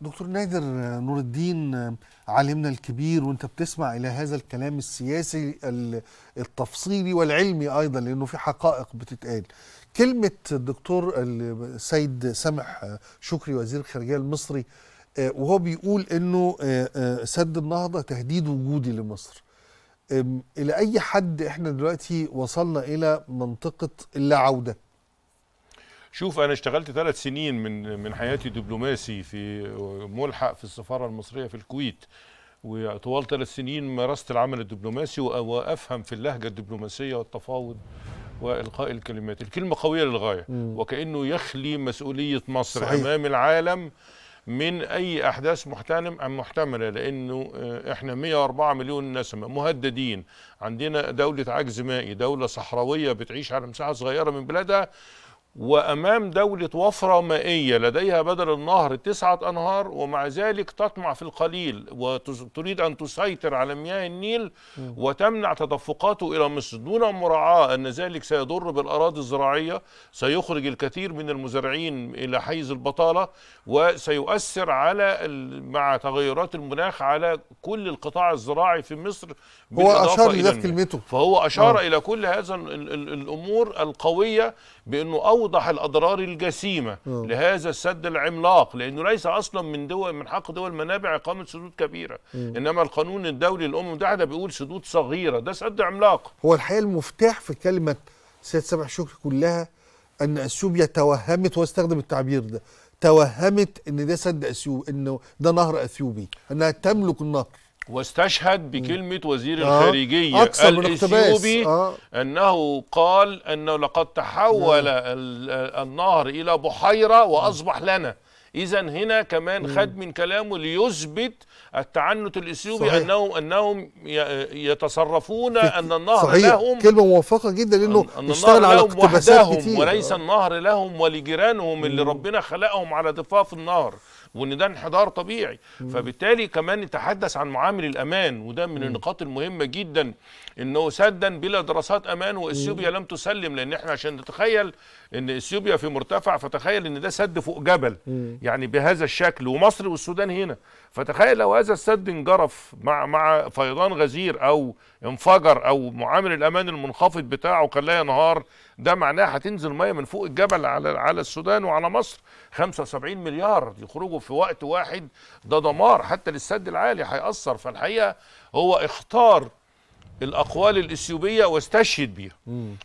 دكتور نادر نور الدين عالمنا الكبير وانت بتسمع الى هذا الكلام السياسي التفصيلي والعلمي ايضا لانه في حقائق بتتقال كلمه الدكتور السيد سامح شكري وزير الخارجيه المصري آه، وهو بيقول انه آه، آه، سد النهضه تهديد وجودي لمصر الى اي حد احنا دلوقتي وصلنا الى منطقه اللا عوده شوف انا اشتغلت ثلاث سنين من من حياتي دبلوماسي في ملحق في السفاره المصريه في الكويت وطوال ثلاث سنين مارست العمل الدبلوماسي وافهم في اللهجه الدبلوماسيه والتفاوض والقاء الكلمات الكلمه قويه للغايه وكانه يخلي مسؤوليه مصر صحيح. امام العالم من اي احداث ام محتمله لانه آه، احنا 104 مليون نسمه مهددين عندنا دوله عجز مائي دوله صحراويه بتعيش على مساحه صغيره من بلادها وأمام دولة وفرة مائية لديها بدل النهر تسعة أنهار ومع ذلك تطمع في القليل وتريد أن تسيطر على مياه النيل وتمنع تدفقاته إلى مصر دون مراعاة أن ذلك سيضر بالأراضي الزراعية سيخرج الكثير من المزارعين إلى حيز البطالة وسيؤثر على مع تغيرات المناخ على كل القطاع الزراعي في مصر هو أشار إلى كلمته فهو أشار أوه. إلى كل هذا الأمور القوية بأنه أول اوضح الاضرار الجسيمه أوه. لهذا السد العملاق لانه ليس اصلا من دول من حق دول منابع اقامه سدود كبيره أوه. انما القانون الدولي الامم المتحده بيقول سدود صغيره ده سد عملاق هو الحقيقه المفتاح في كلمه سيد سامح شكري كلها ان اثيوبيا توهمت واستخدم التعبير ده توهمت ان ده سد اثيوبي انه ده نهر اثيوبي انها تملك النهر واستشهد بكلمة وزير آه الخارجية أكثر من الاثيوبي آه أنه قال أنه لقد تحول آه النهر إلى بحيرة وأصبح نعم. لنا إذا هنا كمان خد من كلامه ليثبت التعنت الإثيوبي صحيح. أنهم أنهم يتصرفون أن النهر صحيح. لهم كلمة موفقة جدا لأنه أن اشتغل على اقتباسات كتير وليس آه. النهر لهم ولجيرانهم اللي ربنا خلقهم على ضفاف النهر وان ده انحدار طبيعي فبالتالي كمان نتحدث عن معامل الامان وده من النقاط المهمه جدا انه سدا بلا دراسات امان واثيوبيا لم تسلم لان احنا عشان نتخيل ان اثيوبيا في مرتفع فتخيل ان ده سد فوق جبل يعني بهذا الشكل ومصر والسودان هنا فتخيل لو هذا السد انجرف مع مع فيضان غزير او انفجر او معامل الامان المنخفض بتاعه كان لا ينهار ده معناه هتنزل ميه من فوق الجبل على على السودان وعلى مصر 75 مليار يخرجوا في وقت واحد ده دمار حتى للسد العالي هيأثر فالحقيقه هو اختار الاقوال الاثيوبيه واستشهد بيها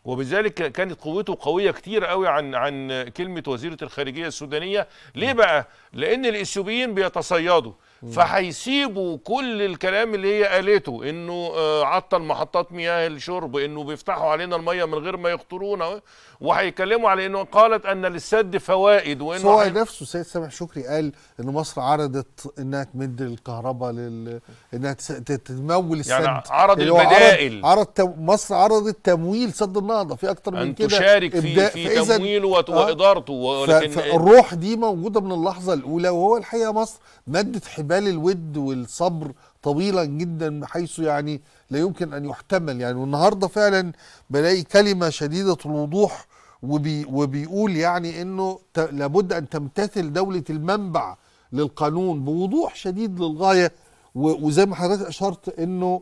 وبذلك كانت قوته قويه كتير قوي عن عن كلمه وزيره الخارجيه السودانيه ليه بقى لان الاثيوبيين بيتصيدوا فهيسيبوا كل الكلام اللي هي قالته انه آه، عطل محطات مياه الشرب انه بيفتحوا علينا الميه من غير ما يخطرونا وهيكلموا على انه قالت ان للسد فوائد وانه هو نفسه السيد سامح شكري قال ان مصر عرضت انها تمد الكهرباء لل انها تمول يعني السد يعني عرض البدائل عرض, عرض مصر عرضت تمويل سد النهضه في اكتر من كده تشارك في, في تمويله آه. وادارته ولكن الروح دي موجوده من اللحظه الاولى وهو الحقيقه مصر مدت حبال أمال الود والصبر طويلا جدا بحيث يعني لا يمكن أن يحتمل يعني والنهاردة فعلا بلاقي كلمة شديدة الوضوح وبي وبيقول يعني أنه لابد أن تمتثل دولة المنبع للقانون بوضوح شديد للغاية وزي ما حضرتك أشرت أنه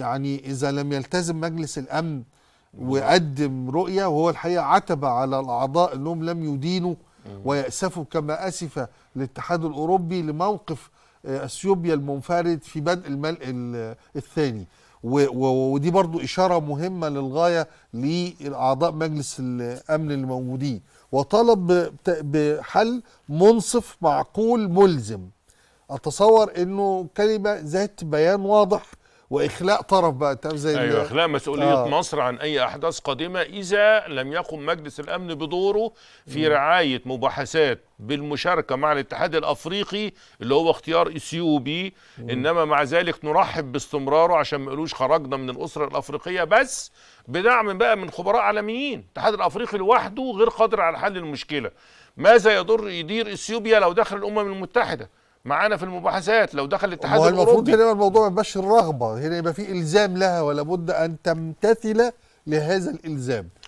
يعني إذا لم يلتزم مجلس الأمن وقدم رؤية وهو الحقيقة عتب على الأعضاء أنهم لم يدينوا ويأسفوا كما أسف الاتحاد الأوروبي لموقف آه، أثيوبيا المنفرد في بدء الملء الثاني ودي برضو إشارة مهمة للغاية لأعضاء مجلس الأمن الموجودين وطلب بحل منصف معقول ملزم أتصور أنه كلمة ذات بيان واضح واخلاء طرف بقى تعرف زي ايوه اخلاء مسؤوليه آه. مصر عن اي احداث قادمه اذا لم يقم مجلس الامن بدوره في م. رعايه مباحثات بالمشاركه مع الاتحاد الافريقي اللي هو اختيار اثيوبي انما مع ذلك نرحب باستمراره عشان ما يقولوش خرجنا من الاسره الافريقيه بس بدعم بقى من خبراء عالميين الاتحاد الافريقي لوحده غير قادر على حل المشكله ماذا يضر يدير اثيوبيا لو دخل الامم المتحده معانا في المباحثات لو دخل الاتحاد الاوروبي المفروض هنا الموضوع ما يبقاش الرغبه هنا يبقى في الزام لها ولا بد ان تمتثل لهذا الالزام